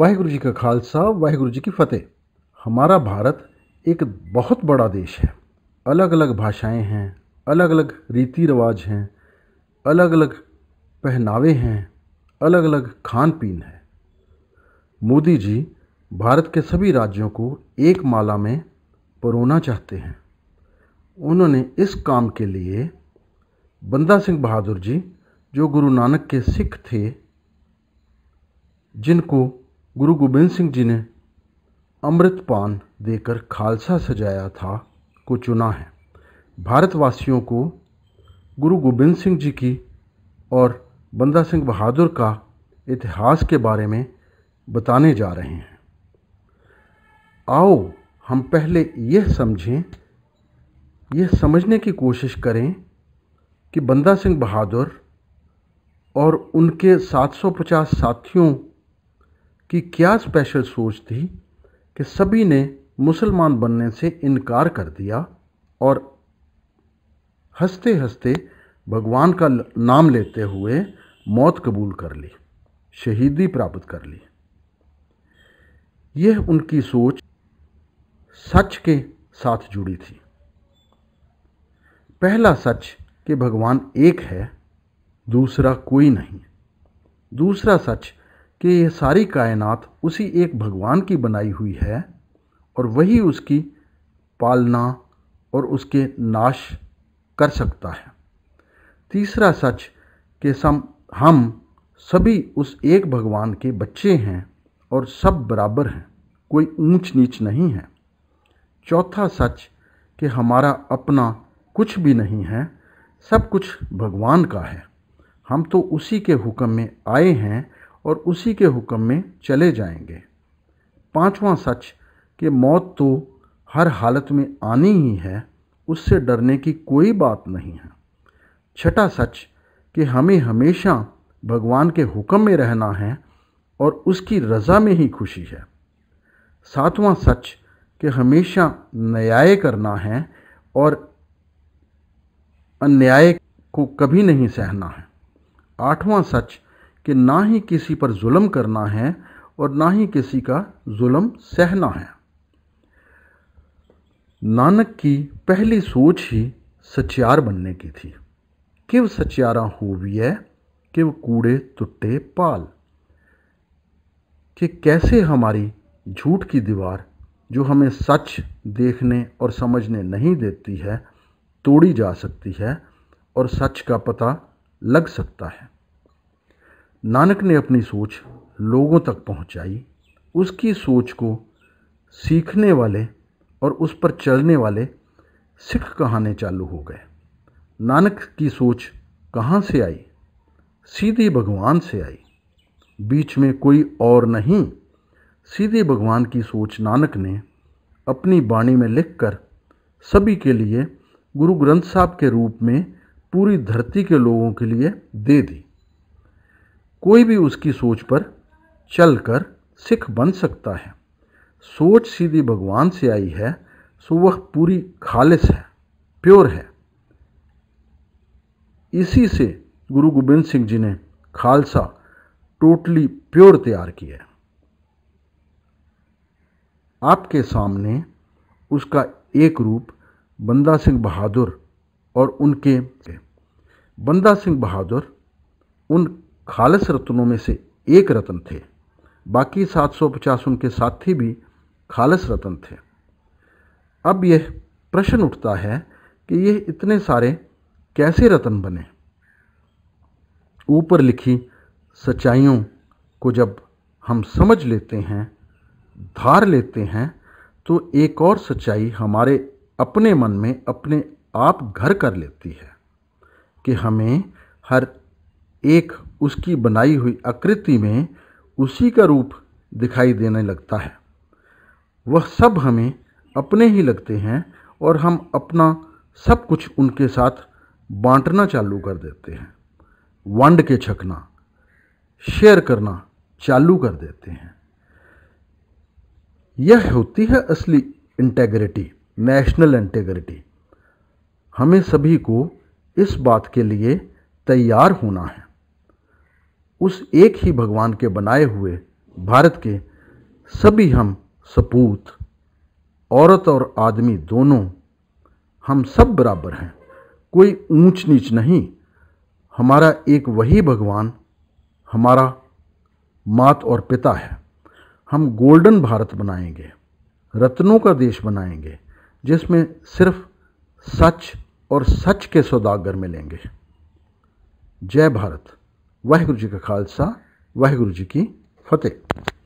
वाहगुरु जी का खालसा वाहगुरु जी की फतेह हमारा भारत एक बहुत बड़ा देश है अलग अलग भाषाएं हैं अलग अलग रीति रिवाज हैं अलग अलग पहनावे हैं अलग अलग खान पीन है मोदी जी भारत के सभी राज्यों को एक माला में परोना चाहते हैं उन्होंने इस काम के लिए बंदा सिंह बहादुर जी जो गुरु नानक के सिख थे जिनको गुरु गोबिंद सिंह जी ने अमृतपान देकर खालसा सजाया था को चुना है भारतवासियों को गुरु गोबिंद सिंह जी की और बंदा सिंह बहादुर का इतिहास के बारे में बताने जा रहे हैं आओ हम पहले यह समझें ये समझने की कोशिश करें कि बंदा सिंह बहादुर और उनके 750 साथियों की क्या स्पेशल सोच थी कि सभी ने मुसलमान बनने से इनकार कर दिया और हंसते हंसते भगवान का नाम लेते हुए मौत कबूल कर ली शहीदी प्राप्त कर ली यह उनकी सोच सच के साथ जुड़ी थी पहला सच कि भगवान एक है दूसरा कोई नहीं दूसरा सच कि यह सारी कायनात उसी एक भगवान की बनाई हुई है और वही उसकी पालना और उसके नाश कर सकता है तीसरा सच कि सम हम सभी उस एक भगवान के बच्चे हैं और सब बराबर हैं कोई ऊंच नीच नहीं है चौथा सच कि हमारा अपना कुछ भी नहीं है सब कुछ भगवान का है हम तो उसी के हुक्म में आए हैं और उसी के हुक्म में चले जाएंगे पांचवा सच कि मौत तो हर हालत में आनी ही है उससे डरने की कोई बात नहीं है छठा सच कि हमें हमेशा भगवान के हुक्म में रहना है और उसकी रज़ा में ही खुशी है सातवां सच कि हमेशा न्याय करना है और अन्याय को कभी नहीं सहना है आठवां सच कि ना ही किसी पर जुल्म करना है और ना ही किसी का जुल्म सहना है नानक की पहली सोच ही सचियार बनने की थी किव सचियारा होविय किव कूड़े तुट्टे पाल कि कैसे हमारी झूठ की दीवार जो हमें सच देखने और समझने नहीं देती है तोड़ी जा सकती है और सच का पता लग सकता है नानक ने अपनी सोच लोगों तक पहुंचाई उसकी सोच को सीखने वाले और उस पर चलने वाले सिख कहानी चालू हो गए नानक की सोच कहाँ से आई सीधे भगवान से आई बीच में कोई और नहीं सीधे भगवान की सोच नानक ने अपनी बाणी में लिखकर सभी के लिए गुरु ग्रंथ साहब के रूप में पूरी धरती के लोगों के लिए दे दी कोई भी उसकी सोच पर चलकर सिख बन सकता है सोच सीधी भगवान से आई है सो वह पूरी खालिश है प्योर है इसी से गुरु गोबिंद सिंह जी ने खालसा टोटली प्योर तैयार किया है आपके सामने उसका एक रूप बंदा सिंह बहादुर और उनके बंदा सिंह बहादुर उन खालस रत्नों में से एक रत्न थे बाकी 750 उनके साथी भी खालस रत्न थे अब यह प्रश्न उठता है कि यह इतने सारे कैसे रत्न बने ऊपर लिखी सच्चाइयों को जब हम समझ लेते हैं धार लेते हैं तो एक और सच्चाई हमारे अपने मन में अपने आप घर कर लेती है कि हमें हर एक उसकी बनाई हुई आकृति में उसी का रूप दिखाई देने लगता है वह सब हमें अपने ही लगते हैं और हम अपना सब कुछ उनके साथ बांटना चालू कर देते हैं वंड के छकना शेयर करना चालू कर देते हैं यह होती है असली इंटेग्रिटी नेशनल इंटेग्रिटी हमें सभी को इस बात के लिए तैयार होना है उस एक ही भगवान के बनाए हुए भारत के सभी हम सपूत औरत और आदमी दोनों हम सब बराबर हैं कोई ऊंच नीच नहीं हमारा एक वही भगवान हमारा मात और पिता है हम गोल्डन भारत बनाएंगे रत्नों का देश बनाएंगे जिसमें सिर्फ सच और सच के सौदागर मिलेंगे जय भारत वाहगुरु जी का खालसा वाहगुरु जी की फतेह